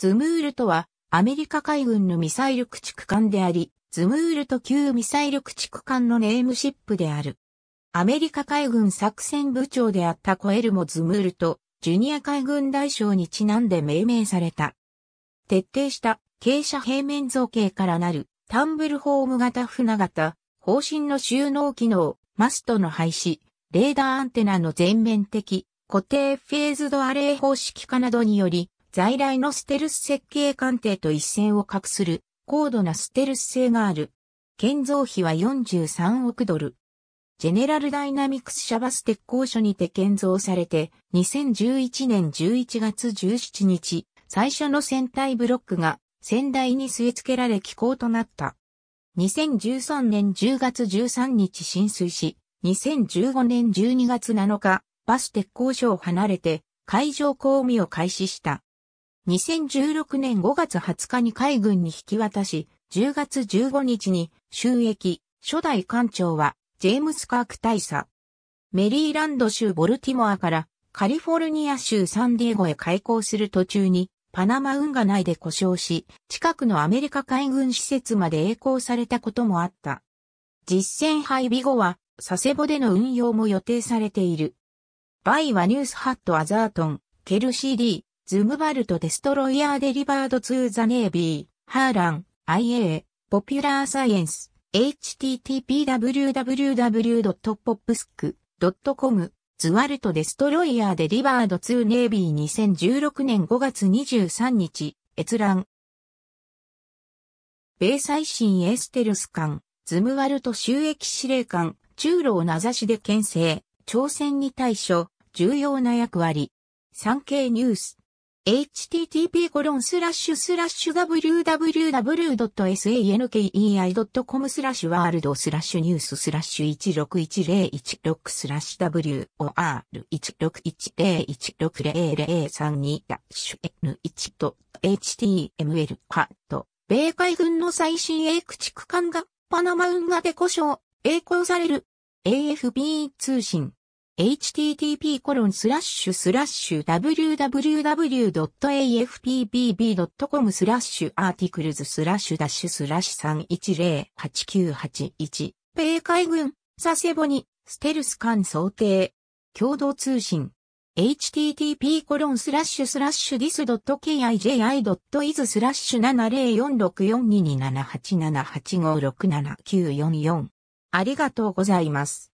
ズムールとは、アメリカ海軍のミサイル駆逐艦であり、ズムールと旧ミサイル駆逐艦のネームシップである。アメリカ海軍作戦部長であったコエルもズムールと、ジュニア海軍大将にちなんで命名された。徹底した傾斜平面造形からなる、タンブルホーム型船型、方針の収納機能、マストの廃止、レーダーアンテナの全面的、固定フェーズドアレイ方式化などにより、在来のステルス設計鑑定と一線を画する高度なステルス性がある。建造費は43億ドル。ジェネラルダイナミクス社バス鉄工所にて建造されて、2011年11月17日、最初の船体ブロックが船台に据え付けられ寄港となった。2013年10月13日浸水し、2015年12月7日、バス鉄工所を離れて海上公務を開始した。2016年5月20日に海軍に引き渡し、10月15日に収益、初代艦長はジェームス・カーク大佐。メリーランド州ボルティモアからカリフォルニア州サンディエゴへ開港する途中にパナマ運河内で故障し、近くのアメリカ海軍施設まで栄光されたこともあった。実戦配備後は佐世保での運用も予定されている。バイはニュースハット・アザートン、ケル c ー。ズムバルト・デストロイヤー・デリバード・ツー・ザ・ネイビー、ハーラン、IA、ポピュラー・サイエンス、h t t p w w w p o p s k c o m ズワルト・デストロイヤー・デリバードツー・ネイビー2016年5月23日、閲覧。米最新エステルス艦、ズムワルト収益司令官、中老名指しで牽制、朝鮮に対処、重要な役割。産経ニュース。http www.sankei.com スラッシュワールドスラッシュニューススラッシュ161016スラッシュ WOR1610160032 ダッシュ N1 と HTML カット。米海軍の最新鋭駆逐艦がパナマ運河で故障、栄光される。AFB 通信。http://www.afpbb.com スラッシュアーティクルズスラッシュダッシュスラッシュ3108981米海軍佐世保にステルス艦想定共同通信 http コロンスラッシュスラッシュ dis.kiji.is スラッシュ7 0 4 6 4 2 2 7 8 7 8 5 6 7 9 4 4ありがとうございます。